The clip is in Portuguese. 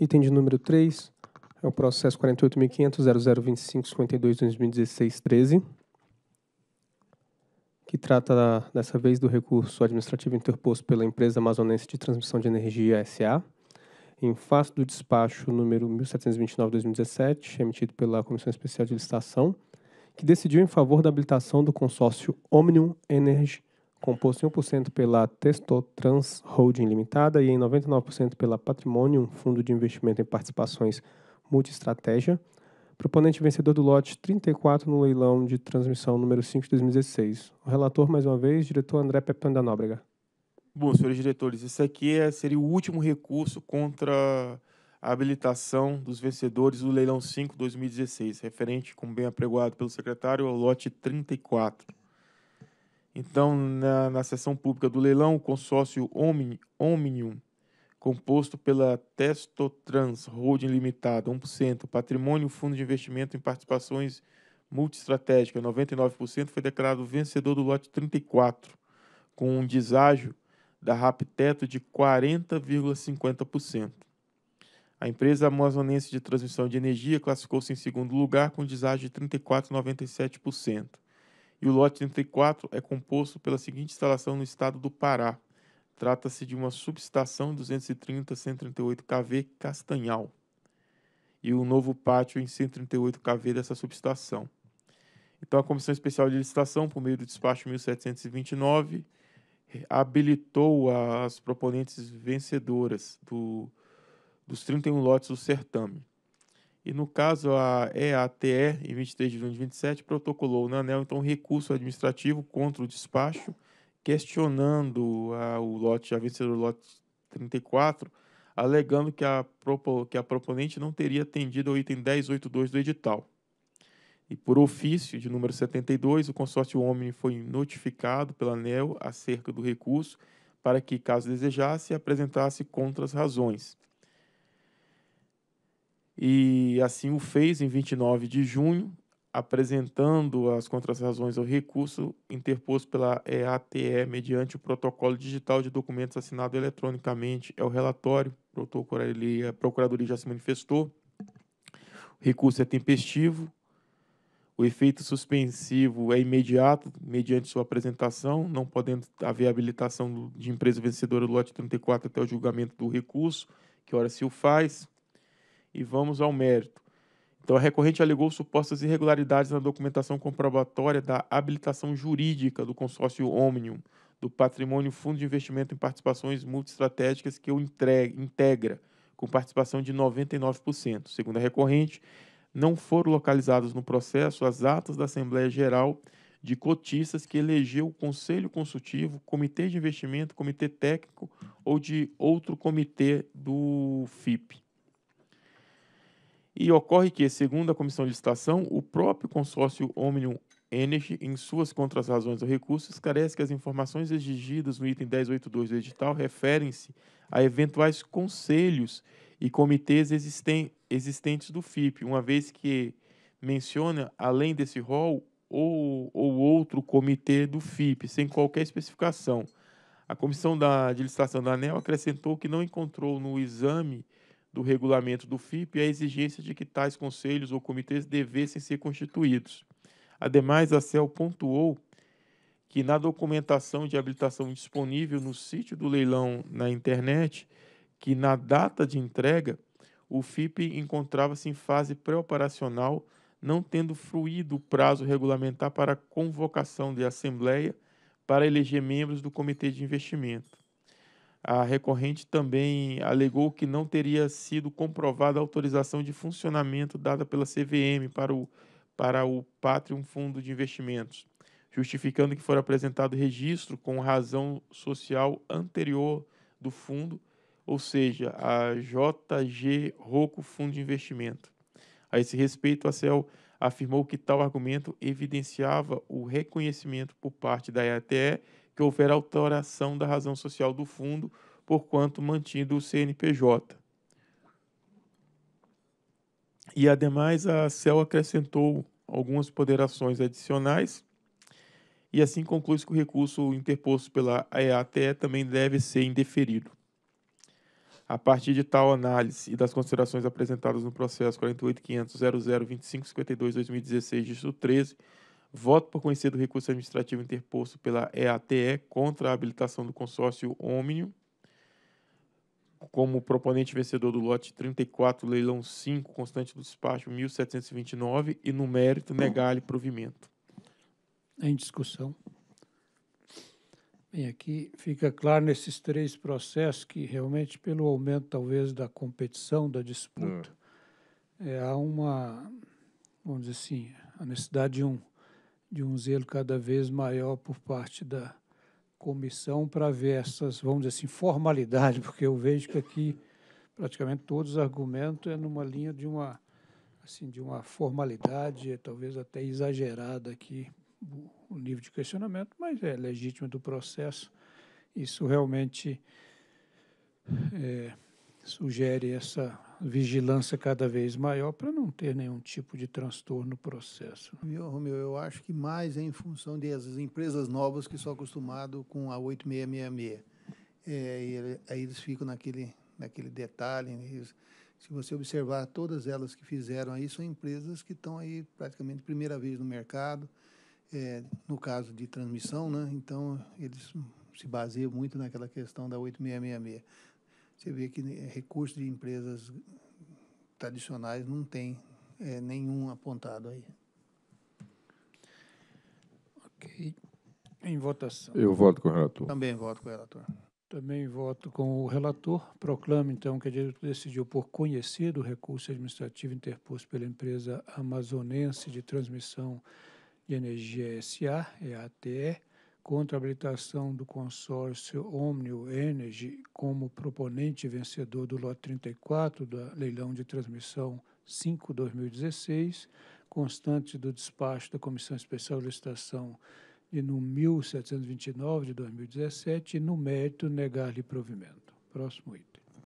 Item de número 3 é o processo 48.500.002552-2016-13, que trata dessa vez do recurso administrativo interposto pela empresa amazonense de transmissão de energia SA, em face do despacho número 1729-2017, emitido pela Comissão Especial de Licitação, que decidiu em favor da habilitação do consórcio Omnium Energy composto em 1% pela Testotrans Holding Limitada e em 99% pela Patrimonium, fundo de investimento em participações multiestratégia, proponente vencedor do lote 34 no leilão de transmissão número 5 de 2016. O relator, mais uma vez, diretor André Pepan da Nóbrega. Bom, senhores diretores, isso aqui é, seria o último recurso contra a habilitação dos vencedores do leilão 5 2016, referente, como bem apregoado pelo secretário, ao lote 34. Então, na, na sessão pública do leilão, o consórcio Omni, Omnium, composto pela Testotrans Holding Limitada, 1%, patrimônio fundo de investimento em participações multistratégicas, 99%, foi declarado vencedor do lote 34, com um deságio da Rapteto de 40,50%. A empresa amazonense de transmissão de energia classificou-se em segundo lugar com deságio de 34,97% e o lote 34 é composto pela seguinte instalação no estado do Pará. Trata-se de uma subestação 230-138 kV Castanhal e o um novo pátio em 138 kV dessa subestação. Então, a Comissão Especial de Licitação, por meio do despacho 1729, habilitou as proponentes vencedoras do, dos 31 lotes do certame. E no caso, a EATE, em 23 de junho de 27, protocolou na ANEL então, um recurso administrativo contra o despacho, questionando a, ah, o lote, a vencedor do lote 34, alegando que a, que a proponente não teria atendido ao item 1082 do edital. E por ofício de número 72, o consórcio Omni foi notificado pela ANEL acerca do recurso para que, caso desejasse, apresentasse contra as razões e assim o fez em 29 de junho, apresentando as contrarrazões ao recurso interposto pela EATE mediante o protocolo digital de documentos assinado eletronicamente. É o relatório, a Procuradoria já se manifestou. O recurso é tempestivo, o efeito suspensivo é imediato, mediante sua apresentação, não podendo haver habilitação de empresa vencedora do lote 34 até o julgamento do recurso, que ora se o faz e vamos ao mérito. Então, a recorrente alegou supostas irregularidades na documentação comprobatória da habilitação jurídica do consórcio Omnium, do patrimônio Fundo de Investimento em Participações Multistratégicas que o integra, com participação de 99%. Segundo a recorrente, não foram localizadas no processo as atas da Assembleia Geral de cotistas que elegeu o Conselho Consultivo, Comitê de Investimento, Comitê Técnico ou de outro comitê do FIP. E ocorre que, segundo a comissão de licitação, o próprio consórcio Omnium Energy, em suas razões do recurso, esclarece que as informações exigidas no item 1082 do edital referem-se a eventuais conselhos e comitês existen existentes do FIP, uma vez que menciona, além desse rol, ou, ou outro comitê do FIP, sem qualquer especificação. A comissão da, de licitação da ANEL acrescentou que não encontrou no exame do regulamento do FIP a exigência de que tais conselhos ou comitês devessem ser constituídos. Ademais, a CEL pontuou que na documentação de habilitação disponível no sítio do leilão na internet, que na data de entrega, o FIP encontrava-se em fase pré-operacional, não tendo fruído o prazo regulamentar para convocação de assembleia para eleger membros do comitê de investimento a recorrente também alegou que não teria sido comprovada a autorização de funcionamento dada pela CVM para o, para o Patrium Fundo de Investimentos, justificando que for apresentado registro com razão social anterior do fundo, ou seja, a JG Roco Fundo de Investimento. A esse respeito, a CEL afirmou que tal argumento evidenciava o reconhecimento por parte da EATE que houver alteração da razão social do fundo, porquanto mantido o CNPJ. E, ademais, a CEL acrescentou algumas ponderações adicionais, e assim conclui-se que o recurso interposto pela EATE também deve ser indeferido. A partir de tal análise e das considerações apresentadas no processo 48.500.0025.52.2016, 2016 13, voto por conhecer do recurso administrativo interposto pela EATE contra a habilitação do consórcio Ômnio, como proponente vencedor do lote 34, leilão 5, constante do despacho 1729 e no mérito negar-lhe provimento. Em discussão. Bem, aqui fica claro nesses três processos que realmente pelo aumento talvez da competição, da disputa, é, é há uma, vamos dizer assim, a necessidade de um de um zelo cada vez maior por parte da comissão para ver essas, vamos dizer assim, formalidade, porque eu vejo que aqui praticamente todos os argumentos é numa linha de uma assim de uma formalidade, é talvez até exagerada aqui o nível de questionamento, mas é legítimo do processo. Isso realmente é, sugere essa vigilância cada vez maior para não ter nenhum tipo de transtorno no processo. Viu, Romeu, eu acho que mais é em função dessas empresas novas que são acostumadas com a 8666. É, e aí eles ficam naquele, naquele detalhe. Né? se você observar, todas elas que fizeram aí são empresas que estão aí praticamente primeira vez no mercado, é, no caso de transmissão, né? Então, eles se baseiam muito naquela questão da 8666. Você vê que né, recursos de empresas tradicionais não tem é, nenhum apontado aí. Ok. Em votação. Eu voto com o relator. Também voto com o relator. Também voto com o relator. Proclamo, então, que a diretoria decidiu por conhecido o recurso administrativo interposto pela empresa amazonense de transmissão de energia SA, EATE, contra a habilitação do consórcio Omnio Energy como proponente vencedor do lote 34 do leilão de transmissão 5/2016, constante do despacho da Comissão Especial de Licitação de no 1729 de 2017 e no mérito negar-lhe provimento. Próximo item.